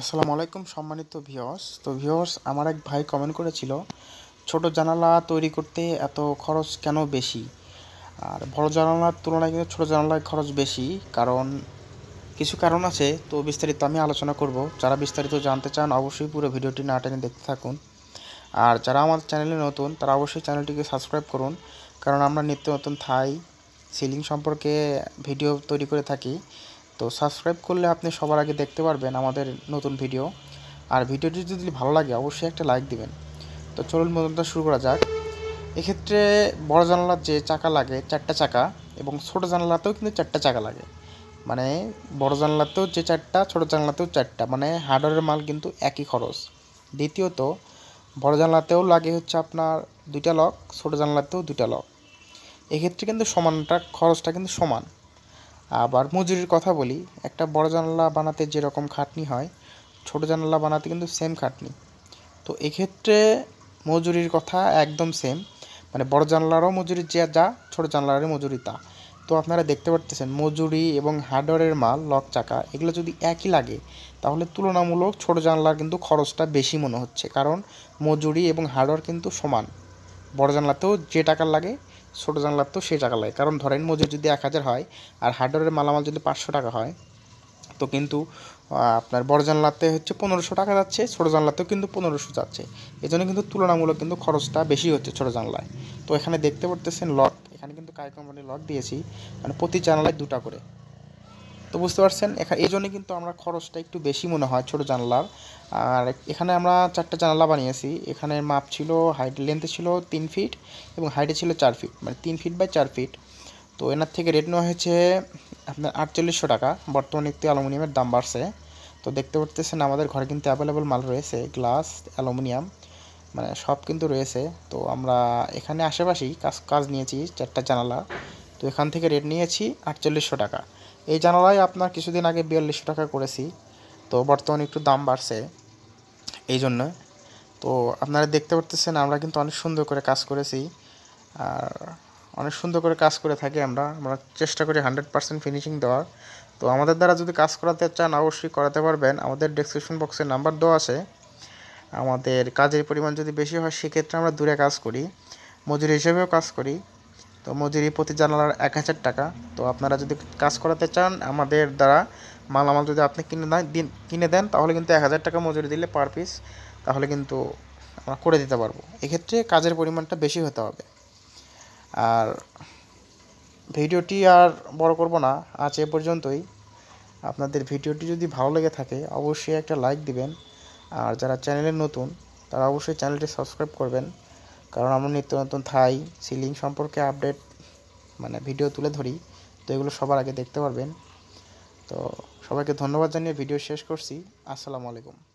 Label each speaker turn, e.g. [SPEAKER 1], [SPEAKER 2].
[SPEAKER 1] আসসালামু আলাইকুম সম্মানিত ভিওর্স তো ভিওর্স আমার এক ভাই কমেন্ট করেছিল ছোট জানালা তৈরি করতে এত খরচ কেন বেশি আর বড় জানালার তুলনায় কিন্তু ছোটো জানালার খরচ বেশি কারণ কিছু কারণ আছে তো বিস্তারিত আমি আলোচনা করব যারা বিস্তারিত জানতে চান অবশ্যই পুরো ভিডিওটি না টেনে দেখতে থাকুন আর যারা আমার চ্যানেলে নতুন তারা অবশ্যই চ্যানেলটিকে সাবস্ক্রাইব করুন কারণ আমরা নিত্য নতুন থাই সিলিং সম্পর্কে ভিডিও তৈরি করে থাকি তো সাবস্ক্রাইব করলে আপনি সবার আগে দেখতে পারবেন আমাদের নতুন ভিডিও আর ভিডিওটি যদি ভালো লাগে অবশ্যই একটা লাইক দিবেন তো চলুন মতনটা শুরু করা যাক এক্ষেত্রে বড় জানালার যে চাকা লাগে চারটা চাকা এবং ছোটো জানালাতেও কিন্তু চারটা চাকা লাগে মানে বড় জানলাতেও যে চারটা ছোটো জানলাতেও চারটা মানে হার্ডওয়ারের মাল কিন্তু একই খরচ দ্বিতীয়ত বড় জানলাতেও লাগে হচ্ছে আপনার দুইটা লক ছোটো জানলাতেও দুইটা লক এক্ষেত্রে কিন্তু সমানটা খরচটা কিন্তু সমান আবার মজুরির কথা বলি একটা বড় জানালা বানাতে যেরকম খাটনি হয় ছোট জানালা বানাতে কিন্তু সেম খাটনি তো এক্ষেত্রে মজুরির কথা একদম সেম মানে বড় জানলারও মজুরি যা যা ছোট জানলারও মজুরি তা তো আপনারা দেখতে পারতেছেন মজুরি এবং হার্ডওয়ারের মাল লক চাকা এগুলো যদি একই লাগে তাহলে তুলনামূলক ছোট জানলার কিন্তু খরচটা বেশি মনে হচ্ছে কারণ মজুরি এবং হার্ডওয়ার কিন্তু সমান বড় জানলাতেও যে টাকা লাগে ছোটো জানলার তো সেই টাকা লাগে কারণ ধরেন মজুর যদি এক হাজার হয় আর হার্ডওয়্যারের মালামাল যদি পাঁচশো টাকা হয় তো কিন্তু আপনার বড় জানলাতে হচ্ছে পনেরোশো টাকা যাচ্ছে ছোটো জানলাতেও কিন্তু পনেরোশো যাচ্ছে এই জন্য কিন্তু তুলনামূলক কিন্তু খরচটা বেশি হচ্ছে ছোটো জানলায় তো এখানে দেখতে পারতেছেন লট এখানে কিন্তু কাই কোম্পানি লট দিয়েছি মানে প্রতি জানলায় দুটা করে তো বুঝতে পারছেন এখানে এই জন্য কিন্তু আমরা খরচটা একটু বেশি মনে হয় ছোট জানলার আর এখানে আমরা চারটা জানালা বানিয়েছি এখানে মাপ ছিল হাইট লেন্থে ছিল তিন ফিট এবং হাইটে ছিল চার ফিট মানে তিন ফিট বাই চার ফিট তো এনার থেকে রেট নেওয়া হয়েছে আপনার আটচল্লিশশো টাকা বর্তমানে একটু অ্যালুমিনিয়ামের দাম বাড়ছে তো দেখতে পারতেছেন আমাদের ঘরে কিন্তু অ্যাভেলেবল মাল রয়েছে গ্লাস অ্যালুমিনিয়াম মানে সব কিন্তু রয়েছে তো আমরা এখানে আশেপাশেই কাজ কাজ নিয়েছি চারটা জানালা তো এখান থেকে রেট নিয়েছি আটচল্লিশশো টাকা এই জানালায় আপনার কিছুদিন আগে বিয়াল্লিশশো টাকা করেছি তো বর্তমানে একটু দাম বাড়ছে এই জন্য তো আপনারা দেখতে পারতেছেন আমরা কিন্তু অনেক সুন্দর করে কাজ করেছি আর অনেক সুন্দর করে কাজ করে থাকি আমরা আমরা চেষ্টা করি হান্ড্রেড পার্সেন্ট ফিনিশিং দেওয়ার তো আমাদের দ্বারা যদি কাজ করাতে চান অবশ্যই করাতে পারবেন আমাদের ডেসক্রিপশন বক্সের নাম্বার দেওয়া আছে আমাদের কাজের পরিমাণ যদি বেশি হয় সেক্ষেত্রে আমরা দূরে কাজ করি মজুরি হিসেবেও কাজ করি তো মজুরি প্রতি জানালার এক হাজার টাকা তো আপনারা যদি কাজ করাতে চান আমাদের দ্বারা মালামাল যদি আপনি কিনে দিন কিনে দেন তাহলে কিন্তু এক হাজার টাকা মজুরি দিলে পার পিস তাহলে কিন্তু আমরা করে দিতে পারবো এক্ষেত্রে কাজের পরিমাণটা বেশি হতে হবে আর ভিডিওটি আর বড় করব না আজ এ পর্যন্তই আপনাদের ভিডিওটি যদি ভালো লেগে থাকে অবশ্যই একটা লাইক দিবেন আর যারা চ্যানেলে নতুন তারা অবশ্যই চ্যানেলটি সাবস্ক্রাইব করবেন কারণ আমরা নিত্য নতুন থাই সিলিং সম্পর্কে আপডেট মানে ভিডিও তুলে ধরি তো এগুলো সবার আগে দেখতে পারবেন তো সবাইকে ধন্যবাদ জানিয়ে ভিডিও শেষ করছি আসসালামু আলাইকুম